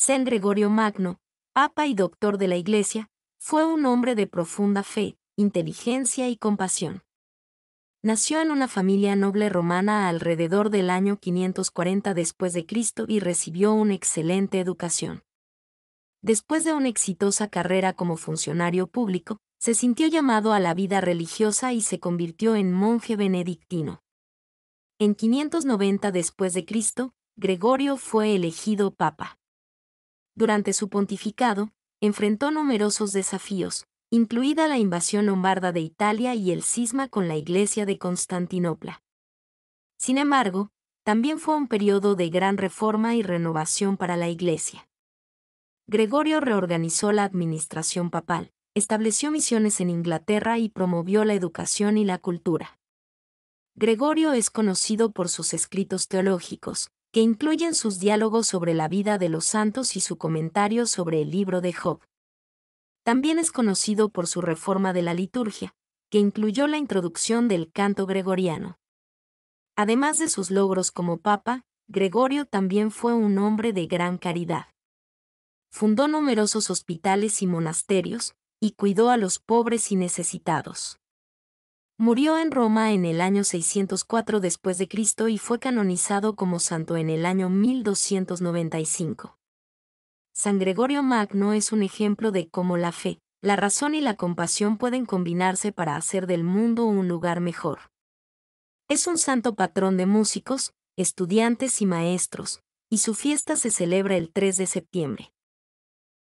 San Gregorio Magno, papa y doctor de la Iglesia, fue un hombre de profunda fe, inteligencia y compasión. Nació en una familia noble romana alrededor del año 540 después de Cristo y recibió una excelente educación. Después de una exitosa carrera como funcionario público, se sintió llamado a la vida religiosa y se convirtió en monje benedictino. En 590 después de Cristo, Gregorio fue elegido papa durante su pontificado, enfrentó numerosos desafíos, incluida la invasión lombarda de Italia y el cisma con la Iglesia de Constantinopla. Sin embargo, también fue un periodo de gran reforma y renovación para la Iglesia. Gregorio reorganizó la administración papal, estableció misiones en Inglaterra y promovió la educación y la cultura. Gregorio es conocido por sus escritos teológicos, que incluyen sus diálogos sobre la vida de los santos y su comentario sobre el libro de Job. También es conocido por su reforma de la liturgia, que incluyó la introducción del canto gregoriano. Además de sus logros como papa, Gregorio también fue un hombre de gran caridad. Fundó numerosos hospitales y monasterios, y cuidó a los pobres y necesitados. Murió en Roma en el año 604 después de Cristo y fue canonizado como santo en el año 1295. San Gregorio Magno es un ejemplo de cómo la fe, la razón y la compasión pueden combinarse para hacer del mundo un lugar mejor. Es un santo patrón de músicos, estudiantes y maestros, y su fiesta se celebra el 3 de septiembre.